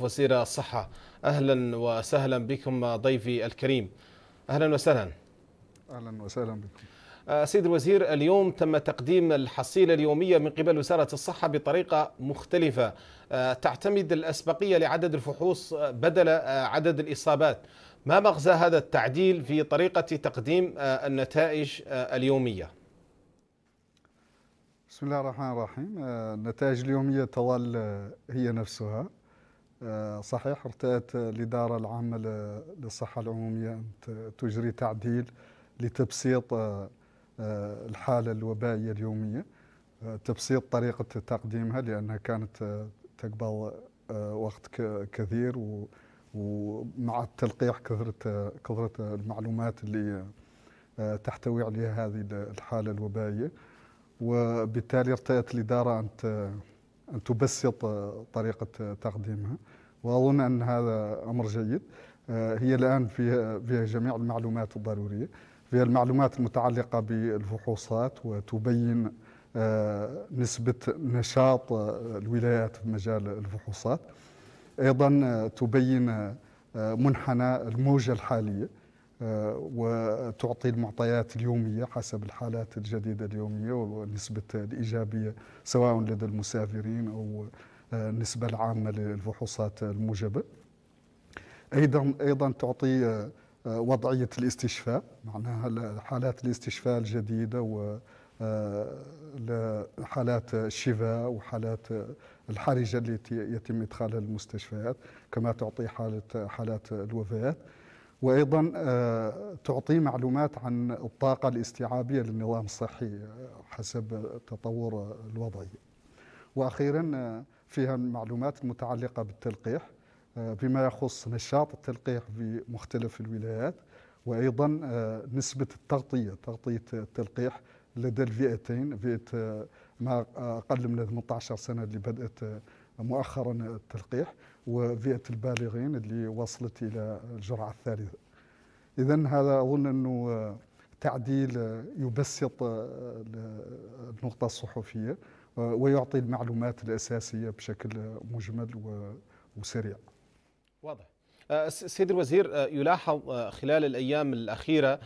وزير الصحة أهلا وسهلا بكم ضيفي الكريم أهلا وسهلا أهلا وسهلا بكم آه، سيد الوزير اليوم تم تقديم الحصيلة اليومية من قبل وزارة الصحة بطريقة مختلفة آه، تعتمد الأسبقية لعدد الفحوص آه، بدل عدد الإصابات ما مغزى هذا التعديل في طريقة تقديم النتائج اليومية؟ بسم الله الرحمن الرحيم النتائج اليومية تظل هي نفسها آه، صحيح ارتأت الإدارة العامة للصحة العمومية أن تجري تعديل لتبسيط آه، آه، الحالة الوبائية اليومية تبسيط طريقة تقديمها لأنها كانت تقبل وقت كثير ومع التلقيح كثرة كثرة المعلومات اللي تحتوي عليها هذه الحالة الوبائية وبالتالي ارتأت الإدارة أن تبسط طريقة تقديمها واظن ان هذا امر جيد آه، هي الان فيها فيها جميع المعلومات الضروريه فيها المعلومات المتعلقه بالفحوصات وتبين آه، نسبه نشاط آه، الولايات في مجال الفحوصات ايضا تبين منحنى الموجه الحاليه وتعطي المعطيات اليومية حسب الحالات الجديدة اليومية ونسبة الإيجابية سواء لدى المسافرين أو النسبة العامة للفحوصات الموجبة أيضا أيضا تعطي آه، وضعية الاستشفاء معناها حالات الاستشفاء الجديدة و آه، لحالات الشفاء وحالات الحرجة التي يتم إدخالها للمستشفيات كما تعطي حالة حالات الوفيات وأيضا آه، تعطي معلومات عن الطاقة الاستيعابية للنظام الصحي حسب تطور الوضعية وأخيرا فيها معلومات متعلقة بالتلقيح آه، بما يخص نشاط التلقيح في مختلف الولايات وأيضا آه، نسبة التغطية تغطية التلقيح لدى الفئتين فئة آه، ما أقل من 18 سنة اللي بدأت مؤخرا التلقيح وفئة البالغين اللي وصلت إلى الجرعة الثالثة إذا هذا أظن أنه تعديل يبسط النقطة الصحفية آه، ويعطي المعلومات الأساسية بشكل مجمل وسريع واضح آه، سيد الوزير آه، يلاحظ خلال الأيام الأخيرة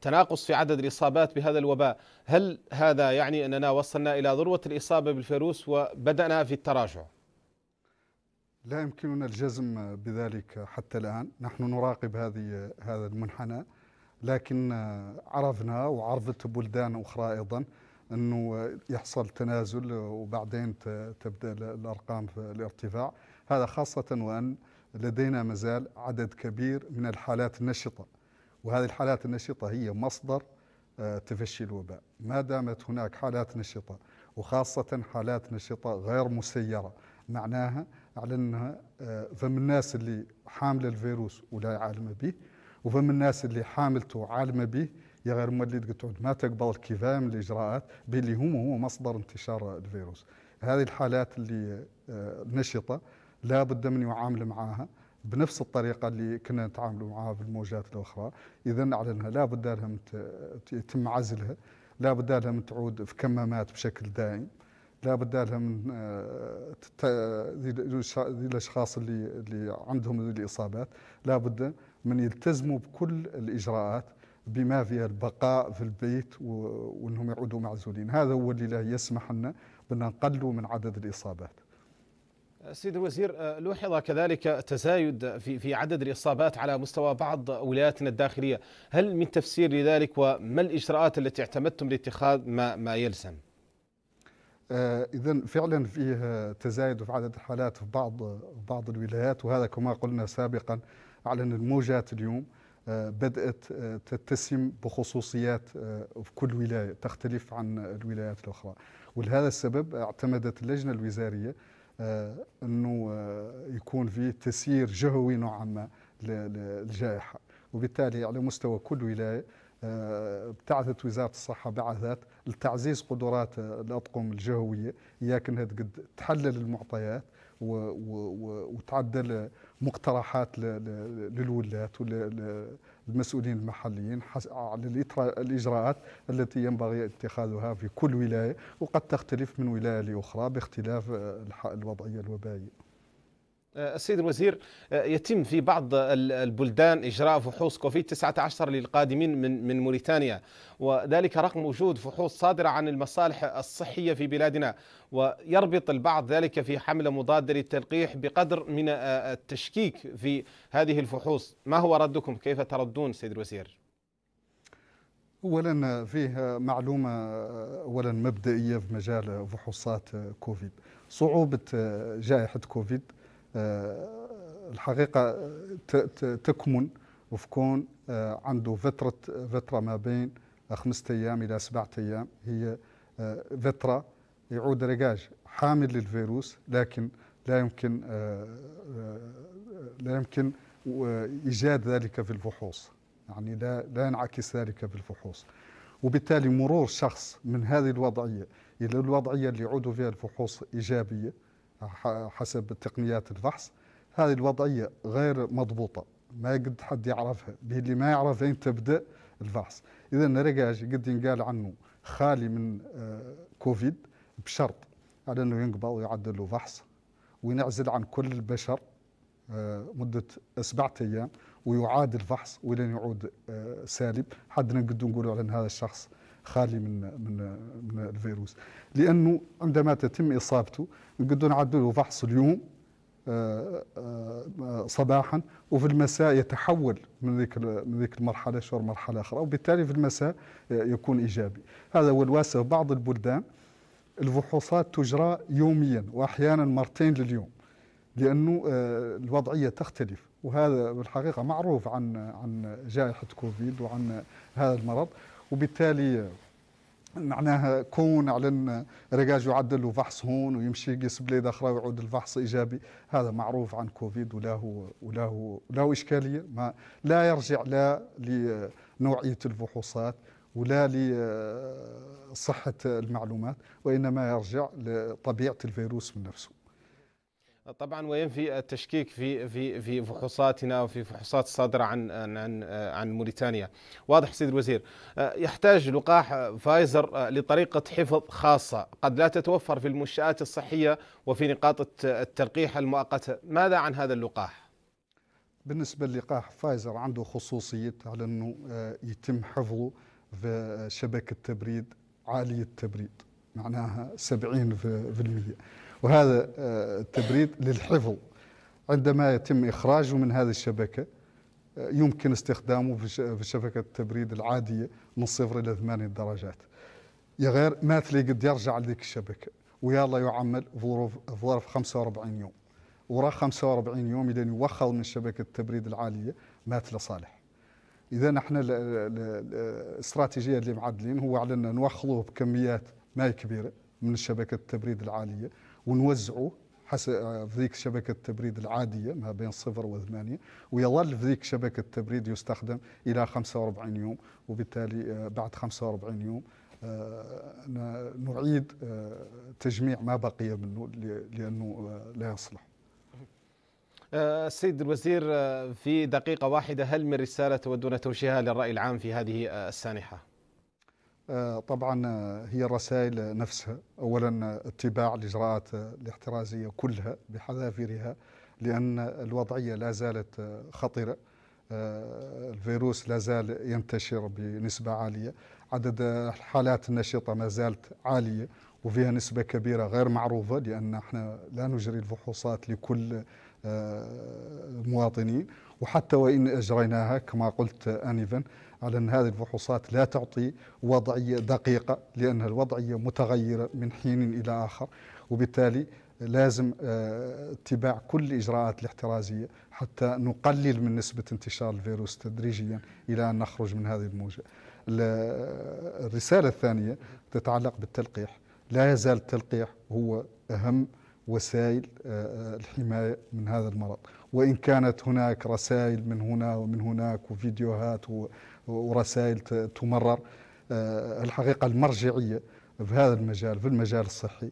تناقص في عدد الإصابات بهذا الوباء هل هذا يعني أننا وصلنا إلى ذروة الإصابة بالفيروس وبدأنا في التراجع؟ لا يمكننا الجزم بذلك حتى الآن نحن نراقب هذه هذا المنحنى لكن عرفنا وعرضت بلدان أخرى أيضا انه يحصل تنازل وبعدين تبدا الارقام في الارتفاع هذا خاصه وان لدينا مازال عدد كبير من الحالات النشطه وهذه الحالات النشطه هي مصدر آه، تفشي الوباء ما دامت هناك حالات نشطه وخاصه حالات نشطه غير مسيره معناها على انها آه، فم الناس اللي حامله الفيروس ولا عالمه به وفم الناس اللي حاملته عالمه به يا غير مولد اللي تقعد ما تقبل الكفاء من الاجراءات باللي هم هو مصدر انتشار الفيروس هذه الحالات اللي آه، نشطه لا بد من يعامل معها بنفس الطريقه اللي كنا نتعامل معها بالموجات الاخرى اذا على انها لا بد لها يتم عزلها لا بد لها من تعود في كمامات بشكل دائم لا بد لها آه، من ذي الاشخاص اللي اللي عندهم الاصابات لا بد من يلتزموا بكل الاجراءات بما في البقاء في البيت وانهم يعودوا معزولين هذا هو اللي لا يسمح لنا بان نقلوا من عدد الاصابات سيد الوزير آه، لوحظ كذلك تزايد في في عدد الاصابات على مستوى بعض ولاياتنا الداخليه، هل من تفسير لذلك وما الاجراءات التي اعتمدتم لاتخاذ ما ما يلزم؟ آه، اذا فعلا فيه تزايد في عدد الحالات في بعض بعض الولايات وهذا كما قلنا سابقا على الموجات اليوم بدأت آه، تتسم بخصوصيات آه، في كل ولاية تختلف عن الولايات الأخرى ولهذا السبب اعتمدت اللجنة الوزارية آه، أنه يكون في تسيير جهوي نوعا ما للجائحة وبالتالي على مستوى كل ولاية ابتعثت آه، وزاره الصحه بعثات لتعزيز قدرات آه، الاطقم الجهويه اياك قد تحلل المعطيات وتعدل مقترحات للولاة وللمسؤولين المحليين على الإجراءات التي ينبغي اتخاذها في كل ولاية وقد تختلف من ولاية لأخرى باختلاف آه، الوضعية الوبائية آه، السيد الوزير آه، يتم في بعض البلدان اجراء فحوص كوفيد 19 للقادمين من من موريتانيا وذلك رغم وجود فحوص صادره عن المصالح الصحيه في بلادنا ويربط البعض ذلك في حمله مضاده للتلقيح بقدر من آه، التشكيك في هذه الفحوص ما هو ردكم كيف تردون سيد الوزير اولا فيه معلومه اولا مبدئيه في مجال فحوصات كوفيد صعوبه جائحه كوفيد آه، الحقيقة تكمن وفي كون آه، عنده فترة فترة ما بين خمسة أيام إلى سبعة أيام هي آه، فترة يعود رجاج حامل للفيروس لكن لا يمكن لا يمكن إيجاد ذلك في الفحوص يعني لا لا ينعكس ذلك في الفحوص وبالتالي مرور شخص من هذه الوضعية إلى الوضعية اللي يعود فيها الفحوص إيجابية حسب تقنيات الفحص هذه الوضعية غير مضبوطة ما قد حد يعرفها اللي ما يعرف أين تبدأ الفحص إذا نرجع قد ينقال عنه خالي من آه، كوفيد بشرط على أنه ينقبض ويعدل له فحص وينعزل عن كل البشر آه، مدة سبعة أيام ويعاد الفحص ولين يعود آه، سالب حد نقدر نقول على أن هذا الشخص خالي من من من الفيروس لانه عندما تتم اصابته نقدروا نعدوا له فحص اليوم آه، آه، صباحا وفي المساء يتحول من ذيك من ذيك المرحله شهر مرحله اخرى وبالتالي في المساء آه، يكون ايجابي هذا هو الواسع بعض البلدان الفحوصات تجرى يوميا واحيانا مرتين لليوم لانه الوضعيه تختلف وهذا بالحقيقه معروف عن عن جائحه كوفيد وعن هذا المرض وبالتالي معناها كون على رجاج يعدل فحص هون ويمشي يقيس بلاد اخرى ويعود الفحص ايجابي هذا معروف عن كوفيد ولا هو ولا هو ولا هو اشكاليه ما لا يرجع لا لنوعيه الفحوصات ولا لصحه المعلومات وانما يرجع لطبيعه الفيروس من نفسه طبعا وينفي التشكيك في في في فحوصاتنا وفي فحوصات الصادره عن عن عن موريتانيا. واضح سيد الوزير آه، يحتاج لقاح فايزر آه، لطريقه حفظ خاصه قد لا تتوفر في المنشات الصحيه وفي نقاط التلقيح المؤقته، ماذا عن هذا اللقاح؟ بالنسبه للقاح فايزر عنده خصوصيه على انه آه، يتم حفظه في شبكه تبريد عاليه التبريد معناها 70% وهذا آه، التبريد للحفظ عندما يتم إخراجه من هذه الشبكة آه، يمكن استخدامه في شبكة التبريد العادية من صفر إلى ثمانية درجات يا غير ما تلي قد يرجع لذيك الشبكة ويلا يعمل ظروف ظرف 45 يوم وراه 45 يوم إذا يوخر من شبكة التبريد العالية مات لصالح إذا نحن الاستراتيجية اللي معدلين هو على أن نوخروه بكميات ما كبيرة من شبكة التبريد العالية ونوزعه حسب آه، في ذيك شبكة التبريد العادية ما بين صفر وثمانية ويظل في ذيك شبكة التبريد يستخدم إلى 45 يوم وبالتالي آه، بعد 45 يوم آه، نعيد تجميع ما بقي منه لأنه لا يصلح السيد الوزير في دقيقة واحدة هل من رسالة تودون توجيهها للرأي العام في هذه السانحة؟ آه، طبعا آه، هي الرسائل نفسها أولا آه، اتباع الإجراءات الاحترازية كلها بحذافيرها لأن الوضعية لا زالت خطرة الفيروس لا زال ينتشر بنسبة عالية عدد الحالات النشطة ما زالت عالية وفيها نسبة كبيرة غير معروفة لأن احنا لا نجري الفحوصات لكل المواطنين وحتى وإن أجريناها كما قلت آنفا على أن هذه الفحوصات لا تعطي وضعية دقيقة لأن الوضعية متغيرة من حين إلى آخر وبالتالي لازم آه، اتباع كل الاجراءات الاحترازيه حتى نقلل من نسبه انتشار الفيروس تدريجيا الى ان نخرج من هذه الموجه. آه، الرساله الثانيه تتعلق بالتلقيح، لا يزال التلقيح هو اهم وسائل آه، آه، الحماية من هذا المرض وإن كانت هناك رسائل من هنا ومن هناك وفيديوهات ورسائل تمرر آه، الحقيقة المرجعية في هذا المجال في المجال الصحي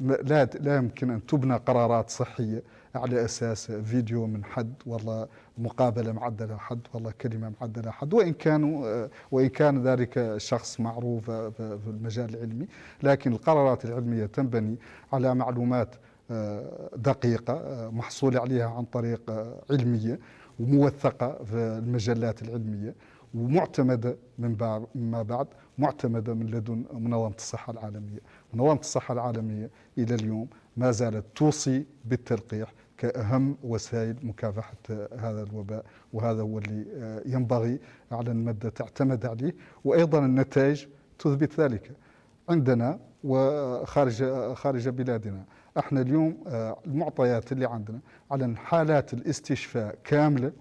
لا لا يمكن أن تبنى قرارات صحية على اساس فيديو من حد والله مقابله معدله حد والله كلمه معدله حد وان كانوا آه، وان كان ذلك شخص معروف في المجال العلمي لكن القرارات العلميه تنبني على معلومات آه، دقيقه آه، محصول عليها عن طريق علميه وموثقه في المجلات العلميه ومعتمده من ما بعد معتمدة من لدن منظمة الصحة العالمية منظمة الصحة العالمية إلى اليوم ما زالت توصي بالتلقيح كأهم وسائل مكافحة هذا الوباء وهذا هو اللي آه، ينبغي على المادة تعتمد عليه وأيضا النتائج تثبت ذلك عندنا وخارج خارج بلادنا احنا اليوم آه، المعطيات اللي عندنا على حالات الاستشفاء كامله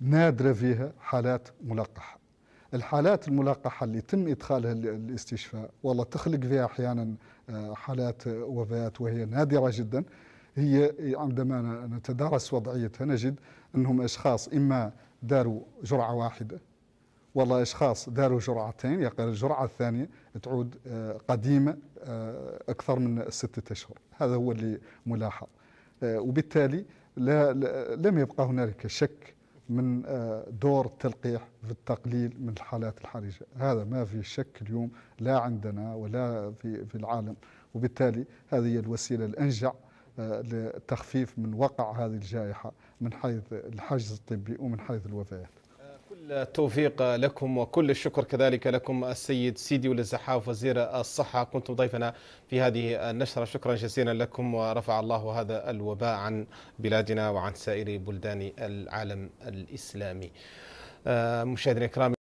نادره فيها حالات ملقحه الحالات الملقحه اللي يتم ادخالها الاستشفاء والله تخلق فيها احيانا آه، حالات وفاه وهي نادره جدا هي عندما نتدارس وضعيتها نجد انهم اشخاص اما داروا جرعه واحده والله اشخاص داروا جرعتين يقال الجرعه الثانيه تعود آه، قديمه آه، اكثر من سته اشهر هذا هو اللي ملاحظ وبالتالي لا لم يبقى هنالك شك من آه، دور التلقيح في التقليل من الحالات الحرجة هذا ما في شك اليوم لا عندنا ولا في, في العالم وبالتالي هذه هي الوسيلة الأنجع آه، لتخفيف من وقع هذه الجائحة من حيث الحجز الطبي ومن حيث الوفيات كل التوفيق لكم وكل الشكر كذلك لكم السيد سيدي وللزحاف وزير الصحة كنتم ضيفنا في هذه النشرة شكرا جزيلا لكم ورفع الله هذا الوباء عن بلادنا وعن سائر بلدان العالم الإسلامي آه، مشاهدينا الكرام